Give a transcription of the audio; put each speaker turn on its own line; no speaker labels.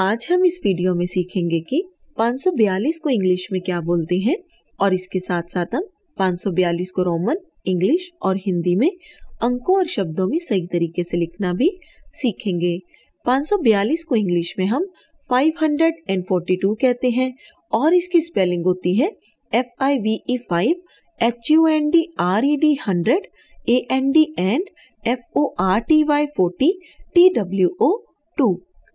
आज हम इस वीडियो में सीखेंगे कि 542 को इंग्लिश में क्या बोलते हैं और इसके साथ साथ हम 542 को रोमन इंग्लिश और हिंदी में अंकों और शब्दों में सही तरीके से लिखना भी सीखेंगे 542 को इंग्लिश में हम 542 कहते हैं और इसकी स्पेलिंग होती है F I V E five H U N D R E D hundred A N D and F O R T Y forty T W O to